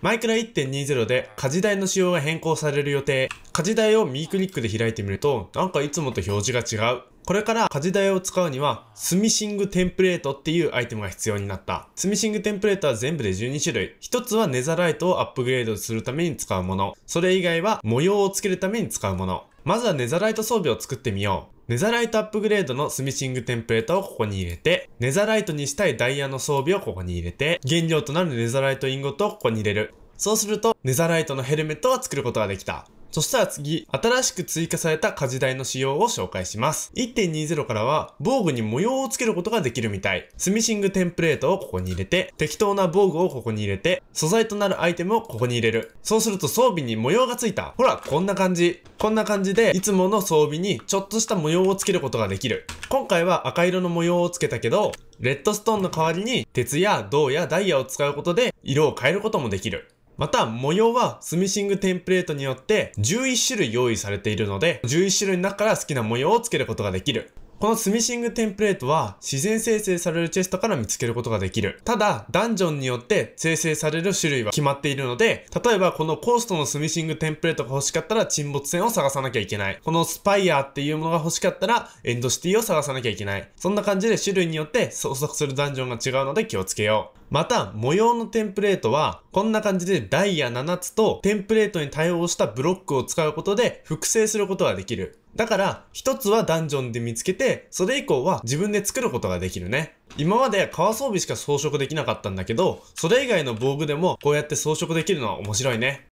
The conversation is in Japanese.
マイクラ1.20で家事台の仕様が変更される予定。家事台を右クリックで開いてみると、なんかいつもと表示が違う。これから家事台を使うには、スミシングテンプレートっていうアイテムが必要になった。スミシングテンプレートは全部で12種類。一つはネザライトをアップグレードするために使うもの。それ以外は模様をつけるために使うもの。まずはネザライト装備を作ってみよう。ネザライトアップグレードのスミシングテンプレートをここに入れて、ネザライトにしたいダイヤの装備をここに入れて、原料となるネザライトインゴットをここに入れる。そうすると、ネザライトのヘルメットを作ることができた。そしたら次、新しく追加された家事台の仕様を紹介します。1.20からは防具に模様をつけることができるみたい。スミシングテンプレートをここに入れて、適当な防具をここに入れて、素材となるアイテムをここに入れる。そうすると装備に模様がついた。ほら、こんな感じ。こんな感じで、いつもの装備にちょっとした模様をつけることができる。今回は赤色の模様をつけたけど、レッドストーンの代わりに鉄や銅やダイヤを使うことで色を変えることもできる。また模様はスミシングテンプレートによって11種類用意されているので11種類の中から好きな模様をつけることができるこのスミシングテンプレートは自然生成されるチェストから見つけることができる。ただ、ダンジョンによって生成される種類は決まっているので、例えばこのコーストのスミシングテンプレートが欲しかったら沈没船を探さなきゃいけない。このスパイアーっていうものが欲しかったらエンドシティを探さなきゃいけない。そんな感じで種類によって創作するダンジョンが違うので気をつけよう。また、模様のテンプレートは、こんな感じでダイヤ7つとテンプレートに対応したブロックを使うことで複製することができる。だから、一つはダンジョンで見つけて、それ以降は自分で作ることができるね。今まで革装備しか装飾できなかったんだけど、それ以外の防具でもこうやって装飾できるのは面白いね。